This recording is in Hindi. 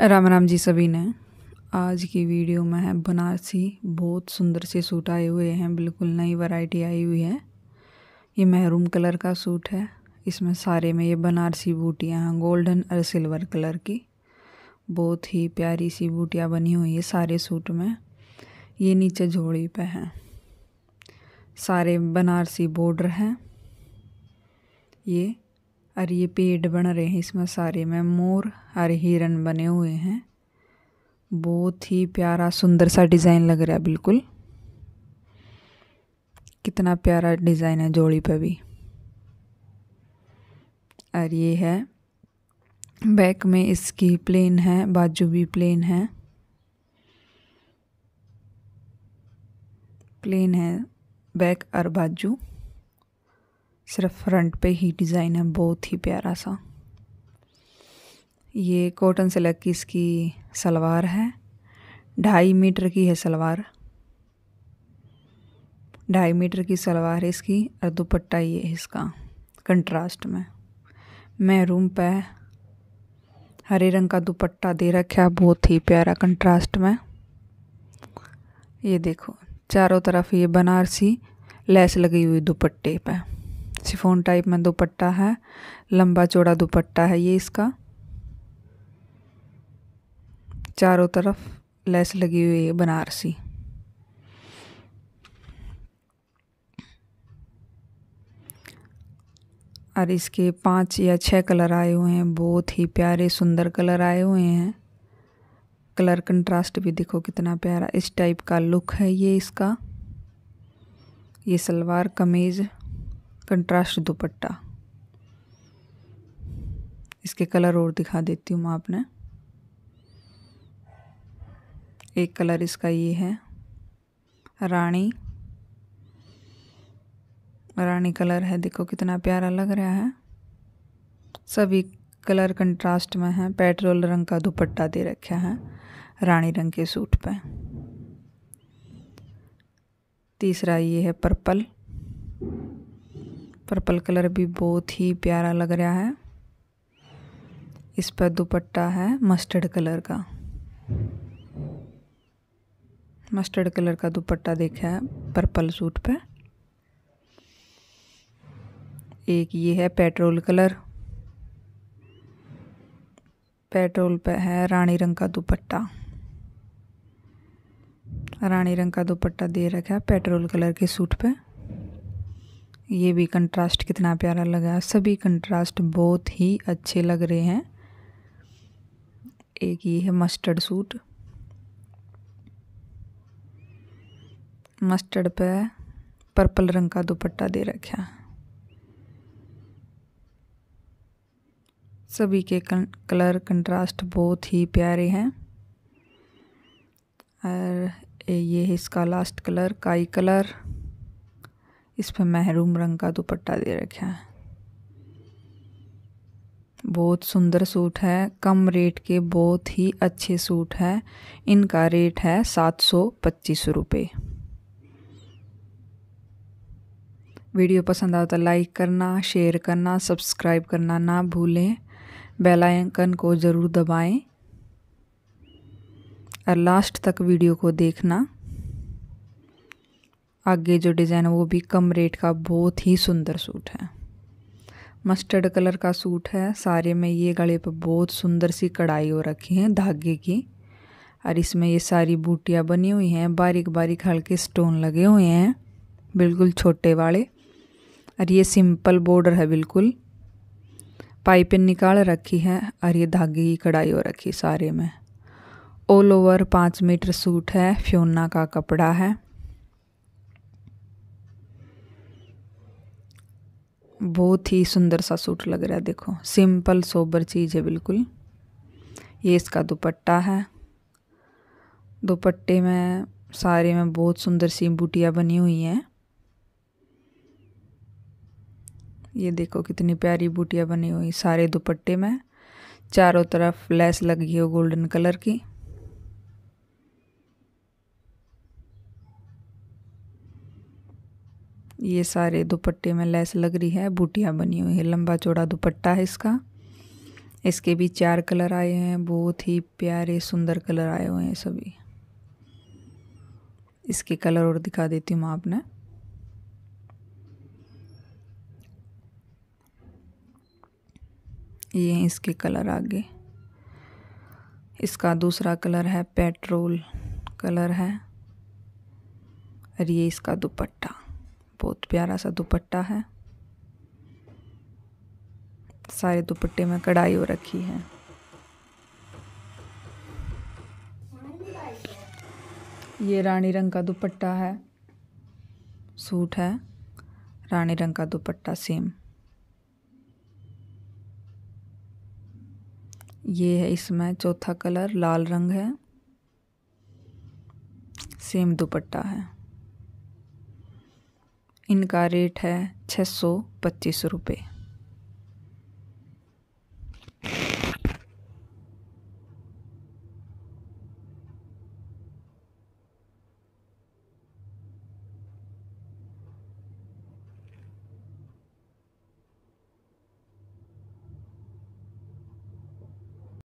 राम राम जी सभी ने आज की वीडियो में है बनारसी बहुत सुंदर से सूट आए हुए हैं बिल्कुल नई वैरायटी आई हुई है ये महरूम कलर का सूट है इसमें सारे में ये बनारसी बूटियाँ हैं गोल्डन और सिल्वर कलर की बहुत ही प्यारी सी बूटियाँ बनी हुई है सारे सूट में ये नीचे झोड़ी पे हैं सारे बनारसी बॉर्डर हैं ये और ये पेड़ बन रहे हैं इसमें सारे में मोर और हिरन बने हुए हैं बहुत ही प्यारा सुंदर सा डिज़ाइन लग रहा है बिल्कुल कितना प्यारा डिज़ाइन है जोड़ी पे भी और ये है बैक में इसकी प्लेन है बाजू भी प्लेन है प्लेन है बैक और बाजू सिर्फ फ्रंट पे ही डिज़ाइन है बहुत ही प्यारा सा ये कॉटन सिल्क की इसकी सलवार है ढाई मीटर की है सलवार ढाई मीटर की सलवार है इसकी और दुपट्टा ये है इसका कंट्रास्ट में मैरूम पे हरे रंग का दुपट्टा दे रखा बहुत ही प्यारा कंट्रास्ट में ये देखो चारों तरफ ये बनारसी लैस लगी हुई दुपट्टे पर शिफोन टाइप में दुपट्टा है लंबा चौड़ा दुपट्टा है ये इसका चारों तरफ लेस लगी हुई है बनारसी और इसके पांच या छह कलर आए हुए हैं बहुत ही प्यारे सुंदर कलर आए हुए हैं कलर कंट्रास्ट भी देखो कितना प्यारा इस टाइप का लुक है ये इसका ये सलवार कमीज़ कंट्रास्ट दुपट्टा इसके कलर और दिखा देती हूँ मैं आपने एक कलर इसका ये है रानी रानी कलर है देखो कितना प्यारा लग रहा है सभी कलर कंट्रास्ट में है पेट्रोल रंग का दुपट्टा दे रखा है रानी रंग के सूट पे तीसरा ये है पर्पल पर्पल कलर भी बहुत ही प्यारा लग रहा है इस पर दुपट्टा है मस्टर्ड कलर का मस्टर्ड कलर का दुपट्टा देखा है पर्पल सूट पे एक ये है पेट्रोल कलर पेट्रोल पे है रानी रंग का दुपट्टा रानी रंग का दुपट्टा दे रखा है पेट्रोल कलर के सूट पे ये भी कंट्रास्ट कितना प्यारा लगा सभी कंट्रास्ट बहुत ही अच्छे लग रहे हैं एक ये है मस्टर्ड सूट मस्टर्ड पे पर्पल रंग का दुपट्टा दे रखा सभी के कलर कंट्रास्ट बहुत ही प्यारे हैं और ये है इसका लास्ट कलर काई कलर इस पर महरूम रंग का दुपट्टा दे रखा है बहुत सुंदर सूट है कम रेट के बहुत ही अच्छे सूट है इनका रेट है सात सौ पच्चीस रुपये वीडियो पसंद आया तो लाइक करना शेयर करना सब्सक्राइब करना ना भूलें बेल आइकन को ज़रूर दबाएं और लास्ट तक वीडियो को देखना आगे जो डिज़ाइन है वो भी कम रेट का बहुत ही सुंदर सूट है मस्टर्ड कलर का सूट है सारे में ये गले पर बहुत सुंदर सी कढ़ाई हो रखी है धागे की और इसमें ये सारी बूटियाँ बनी हुई हैं बारीक बारीक हल्के स्टोन लगे हुए हैं बिल्कुल छोटे वाले और ये सिंपल बॉर्डर है बिल्कुल पाइपिंग निकाल रखी है और ये धागे की कढ़ाई हो रखी सारे में ऑल ओवर पाँच मीटर सूट है फ्योना का कपड़ा है बहुत ही सुंदर सा सूट लग रहा है देखो सिंपल सोबर चीज़ है बिल्कुल ये इसका दुपट्टा है दुपट्टे में सारे में बहुत सुंदर सी बूटियाँ बनी हुई हैं ये देखो कितनी प्यारी बूटियाँ बनी हुई सारे दुपट्टे में चारों तरफ लेस लगी हो गोल्डन कलर की ये सारे दुपट्टे में लेस लग रही है बूटियाँ बनी हुई है लंबा चौड़ा दुपट्टा है इसका इसके भी चार कलर आए हैं बहुत ही प्यारे सुंदर कलर आए हुए हैं सभी इसके कलर और दिखा देती हूँ मैं आपने ये हैं इसके कलर आगे इसका दूसरा कलर है पेट्रोल कलर है और ये इसका दुपट्टा बहुत प्यारा सा दुपट्टा है सारे दुपट्टे में कढ़ाई हो रखी है ये रानी रंग का दुपट्टा है सूट है रानी रंग का दुपट्टा सेम ये है इसमें चौथा कलर लाल रंग है सेम दुपट्टा है इनका रेट है छः सौ पच्चीस रुपये